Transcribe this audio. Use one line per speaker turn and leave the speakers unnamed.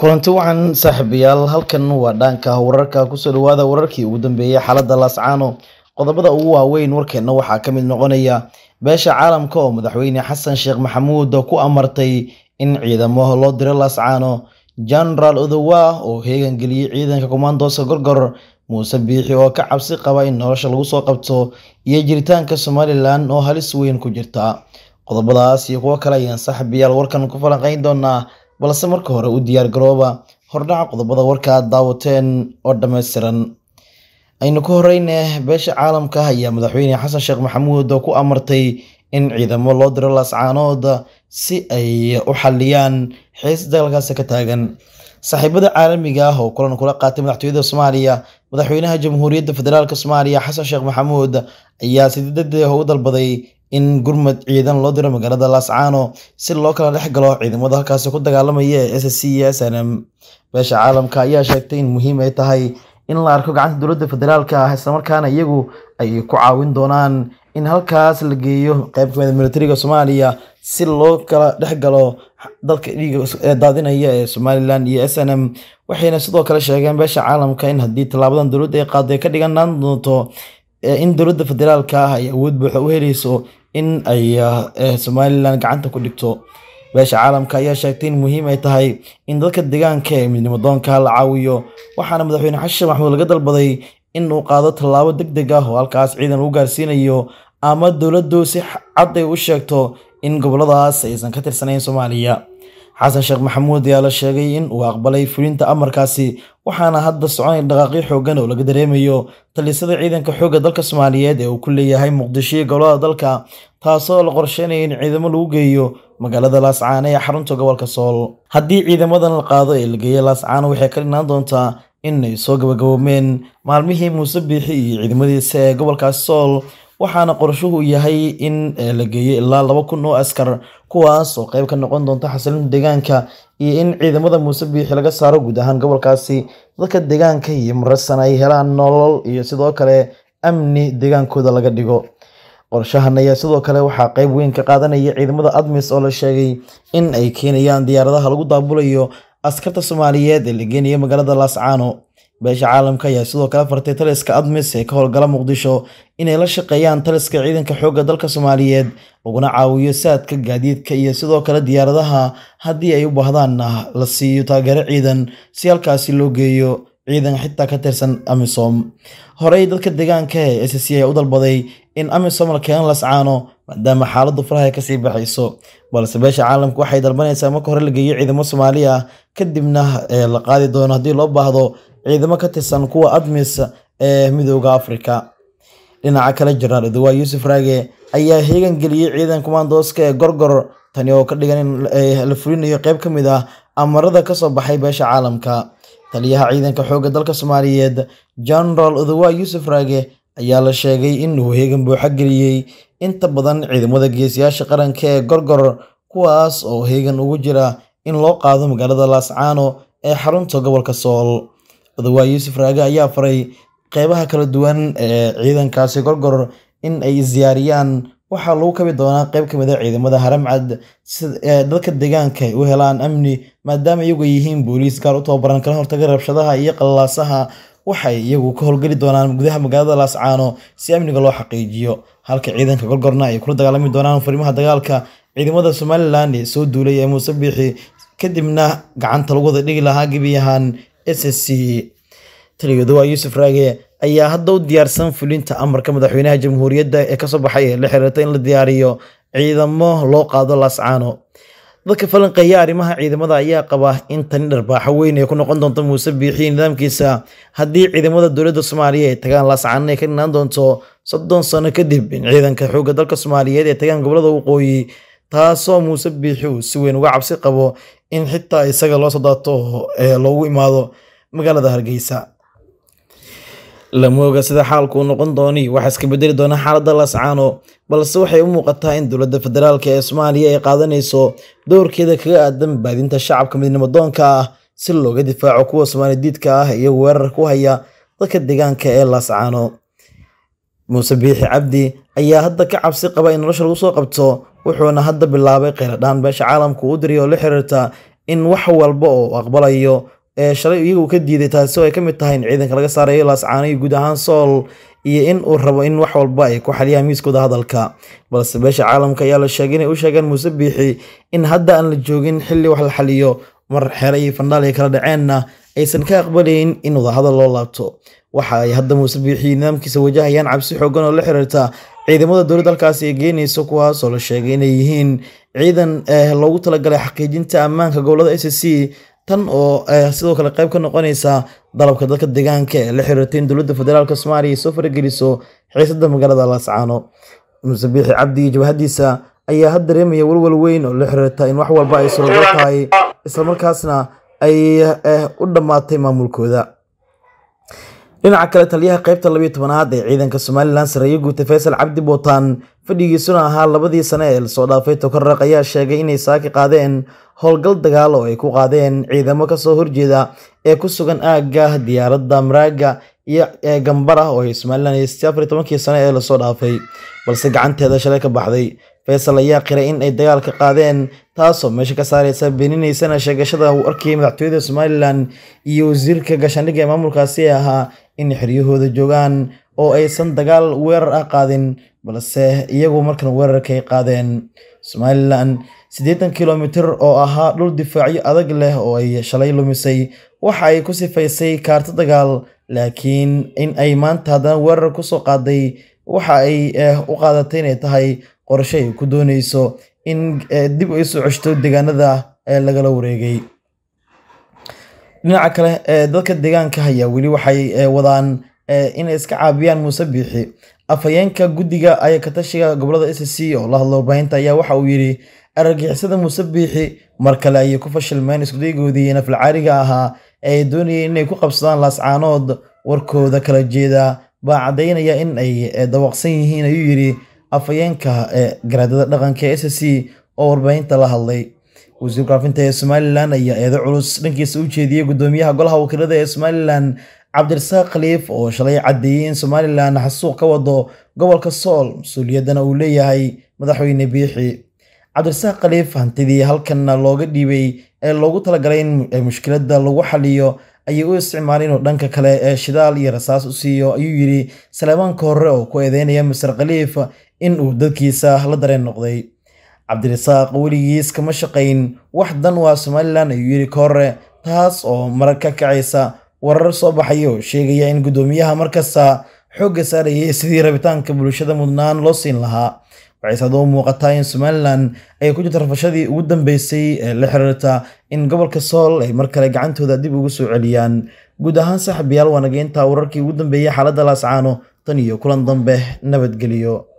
kulanti wacan saaxiibayaal halkan waa dhaanka wararka kusoo dhawaada wararkii ugu dambeeyey xaaladda laascaano qodobada ugu waaweyn warkeenna waxaa ka mid noqonaya beesha caalamka oo madaxweyne xasan sheekh maxamuud ku amartay in ciidamo loo diro laascaano genaraal odowa oo heegan geliyey ciidanka komandoosa gorgor muuse biixi oo ka cabsi qaba in nolosha lagu soo qabto iyo jiritaanka somalilan oo halis weyn ku jirta qodobadaas iyo kuwo kale ayaan saaxiibayaal warkan ku falanqeyn doonaa balse marka hore u diyaar garooba hordhaca qodobada warka aad daawateen oo dhammaystiran aynu ka horeyne beesha caalamka ayaa madaxweyne xasan sheekh maxamuud oo ku amartay in ciidamo loo diro laascaanood si ay u xaliyaan xiis dagaalkaasi ka taagan saaxiibada caalamiga ah oo kulan kula qaatay madaxtooyada soomaaliya madaxweynaha jamhuuriyadda federaalk soomaaliya xasan sheekh maxamuud ayaa si dadadii u dalbaday in gurmad ciidan loo diro magaalada laascaano si loo kala dhexgalo ciidamada halkaasi ku dagaalamaya ee s c e, s n m beesha caalamka ayaa sheegtay in muhiim ay tahay in la arko gacanta dowladda federaalka ah islamarkaana iyagu ay ku caawin doonaan in halkaas la geeyo qeyb kamida militariga soomaaliya si loo kala dhex galo dadka dhiiga daadinaya ee somalilan iyo s n m waxayna sidoo kale sheegeen beesha caalamka in haddii tallaabadan dowladda ay qaaday ka dhiganaan doonto in dowladda federaalka ah ay awood buuxo u helayso in ay somalilan gacanta ku dhigto beesha caalamka ayaa sheegtay in muhiim ay tahay in dadka deegaanka ee midnimadoonka la caawiyo waxaana madaxweyne xashan maxmuud laga dalbaday in uu qaado tallaabo deg deg ah oo halkaas ciidan u gaarsiinayo ama dowladdu si cadday ah u sheegto in goboladaas aysan ka tirsanayn soomaaliya xasan sheekh maxamuud ayaa la sheegay in uu aqbalay fulinta amarkaasi waxaana hadda soconay dhaqaaqyo xooggan oo laga dareemayo talisada ciidanka xoogga dalka soomaaliyeed ee uu ku leeyahay muqdisho iyo gobolada dalka taasoo la qorsheynaya in ciidamo lagu geeyo magaalada laascaane ee xarunta gobolka sool haddii ciidamadan la qaado ee la geeya laascaane waxay ka dhinaan doontaa inay soo gabagaboomeen maalmihii muuse biixi iyo ciidamadiisa ee gobolkaasi sool waxaana qorshuhu yahay in eh, la geeyo ilaa laba kun oo askar kuwaas oo qayb ka noqon doonta xasilinta deegaanka iyo in ciidamada muuse biixi laga saaro guud ahaan gobolkaasi dadka deegaanka iyo marasan ay helaan nolol iyo sidoo kale amni deegaankooda laga dhigo qorshahan ayaa sidoo kale waxaa qeyb weyn ka qaadanaya ciidamada admis oo la sheegay in ay keenayaan diyaaradaha lagu daabulayo askarta soomaaliyeed ee la lageynaya magaalada laascaano beesha caalamka ayaa sidoo kale fartay taliska admis ee ka howlgala muqdisho inay la shaqeeyaan taliska ciidanka xoogga dalka soomaaliyeed laguna caawiyo saadka gaadiidka iyo sidoo kale diyaaradaha haddii ay u baahdaanna ah, la siiyo taageero ciidan si halkaasi loo geeyo ciidan xitaa ka tirsan amisom horey dadka deegaanka ee s c ayaa u dalbaday in amisom la keenan lascaano maadaama xaaladdu ay kasii baxayso balse beesha caalamku waxay dalbanaysaa marka hore la geeyo ciidamo soomaaliya ah kadibna eh, la qaadi doono haddii loo baahdo ciidamo ka tirsan kuwa admis ee eh, midooda afrika dhinaca kale jaraal iduwaa yuusuf raage ayaa heegan geliyey ciidan kumaandooska ee gorgor tani oo ka dhigan in eh, la fulinayo qeyb ka mid ah amarada kasoo baxay beesha caalamka taliyaha ciidanka xoogga dalka soomaaliyeed jenaraal odawa yuusuf raage ayaa la sheegay inuu heegan buuxa geliyey inta badan ciidamada geesiyaasha qaranka ee gorgor kuwaas oo heegan ugu jira in loo qaado magaalada laascaano ee xarunta gobolka sool odawa yuusuf raage ayaa faray qeybaha kala duwan ee ciidankaasi gorgor in ay isdiyaariyaan waxaa lagu kabi doonaa qayb ka mid a ah ciidamada haramcad si dadka deegaanka ay u helaan amni maadaama iyagu ay yihiin booliis gaar u tababaran kala hortaga rabshadaha iyo qallalaasaha waxay iyagu ka howlgeli doonaan gudaha magaalada laascaano si amniga loo xaqiijiyo halka ciidanka gorgorna ay kula dagaalami doonaan furimaha dagaalka ciidamada somalilan ee soo duulay ee muuse biixi kadibna gacanta lagu wada dhigi lahaa gebi ahaan s s c taliyadoha yuusuf raage ayaa hadda u diyaarsan fulinta amarka madaxweynaha jamhuuriyadda ee kasoo baxay ee la xiriirta in la diyaariyo ciidamo loo qaado laascaano dadka falanqeeya arrimaha ciidamada ayaa qaba in tani dharbaaxo weyn ay ku noqon doonto muuse biixi nidaamkiisa haddii ciidamada dowladda soomaaliya ay tagaan laascaano ay ka dhinaan doonto soddon sano kadib in ciidanka xoogga dalka soomaaliyeed ay tagaan gobollada waqooyi taasoo muuse biixi uu si weyn uga cabsi qabo in xitaa isaga loo soo daato oo loogu imaado magaalada hargeysa lamooga sida xaalku noqon dooni waxa iska bedeli doona xaaladda lascaano balse waxay u muuqataa in dowladda federaalk ee soomaaliya ay qaadanayso dowrkeeda kaga aadan baadinta shacabka midnimadoonka ah si looga difaaco kuwa somaalidiidka ah iyo weerar ku haya dadka deegaanka ee lascaano muuse biixi cabdi ayaa hadda ka cabsi qaba in nolosha lagu soo qabto wuxuuna hadda bilaabay kheyradhaan beesha caalamku u diriyo oo la xiriirta in wax walba oo aqbalayo shalay iyaga ka diiday taasi oo ay ka mid tahay in ciidanka laga saarayo laascaano iyo guud ahaan sool iyo in uu rabo in wax walba ay ku xaliyaan miiskooda hadalka balse beesha caalamka ayaa la sheegay inay u sheegeen muuse biixi in hadda aan la joogin xilli wax la xaliyo mar xere iyo fandhaal ay kala dhaceenna aysan ka aqbalayn in wadahadal loo laabto waxa ay hadda muuse biixi nidaamkiisa wajahayaan cabsi xoogan oo la xiriirta ciidamada dowladda halkaasi ee kuwaas oo la sheegay inay yihiin ciidan eh, loogu talagalay xaqiijinta ammaanka gobolada a c c tan oo eh, sidoo kale qayb ka noqonaysa dalabka dadka deegaanka ee la xiriirta in dowladda federaalk soomaaliya soo farageliso xiisada magaalada laascaano musabiixi cabdi iyo jabahadiisa ayaa had dareemaya walwal weyn oo la xiriirta in wax walba ay surogo tahay islamarkaasna ay eh, u dhammaatay maamulkooda dhinaca kale taliyaha qeybta labiyo tobanaad ee ciidanka somalilan sareeye guuta faysal cabdi bootaan fadhigiisuna ahaa labadii sane ee lasoo dhaafay tokorraq ayaa sheegay inay saaki qaadeen howlgal dagaal oo ay ku qaadeen ciidamo kasoo horjeeda ee ku sugan aagga diyaaradda maraaga iyo ee gambarah oo ay somalilan iyo siddeed iyo tobankii sane ee lasoo dhaafay balse gacanteeda shalay ka baxday faysal ayaa qiray in ay dagaalka qaadeen taasoo meesha ka saareysa beninaysana sheegashada uu arkayay madaxtooyada somalilan iyo wasiirka gaashaandhigga ee maamulkaasi ahaa in xiryahooda joogaan oo aysan dagaal weerar ah qaadin balse iyagu markan weerarkay qaadeen somalilan siddeetan kilomitir oo ahaa dhul difaacyo adag leh oo ay shalay lumisay waxa ay ku sifaysay kaarto dagaal laakiin in ay maanta haddana weerar ku soo qaaday waxa ay eh, u qaadatay inay tahay qorshe ay ku doonayso in eh, dib ay soo ceshto deegaanada eh, lagala wareegay dhinaca kale dadka deegaanka haya weli waxay wadaan inay iska caabiyaan muuse biixi afhayeenka guddiga ka tashiga gobolada s c oo la hadlo warbaahinta ayaa waxa uu yidhi argagixisada muuse biixi mar kale ayay ku fashilmeen iskudaegoodii nafalcaariga ahaa ee ay doonayeen inay ku qabsadaan laascaanood warkooda kala jeeda baa cadaynaya in ay eh, dawaqsan yihiin ayuu yidhi afhayeenka eh, garaadada dhaqanka ee s c oo warbaahinta la hadlay wasiirka faafinta ee somalilan ayaa eedo culus dhankiisa u jeediyey gudoomiyaha golaha wakiilada ee somalilan cabdirasaaq khaliif oo shalay caddeeyey in somalilan xasuuq ka wado gobolka sool mas-uuliyaddana uu leeyahay madaxweyne biixi cabdirasaaq khaliif hantidii halkanna looga dhiibay ee loogu talagalay in eh, mushkiladda lagu xaliyo ayay u isticmaalay inuu dhanka kale ee eh, shidaal iyo rasaas u siiyo ayuu yidhi saleebaanka hore oo ku eedeynaya masar khaliif in uu dadkiisa la dareen noqday cabdirasaaq weligiis kama shaqayn wax dan waa somalilan ayuu yidhi kahore taas oo marag ka kacaysa warar soo baxaya oo sheegaya in guddoomiyaha markasta xoogga saarayay sidii rabitaanka bulshada mudnaan loo siin lahaa waxay saadoo muuqataa in somalilan ay ku jirto rafashadii ugu dambeysay ee la xiriirta in gobolka sool ay mar kale gacantooda dib ugu soo celiyaan guud ahaan saxabiyaal waa nageyntaa wararkii ugu dambeeyey xaaladda laascaano tan iyo kulan dambe nabadgeliyo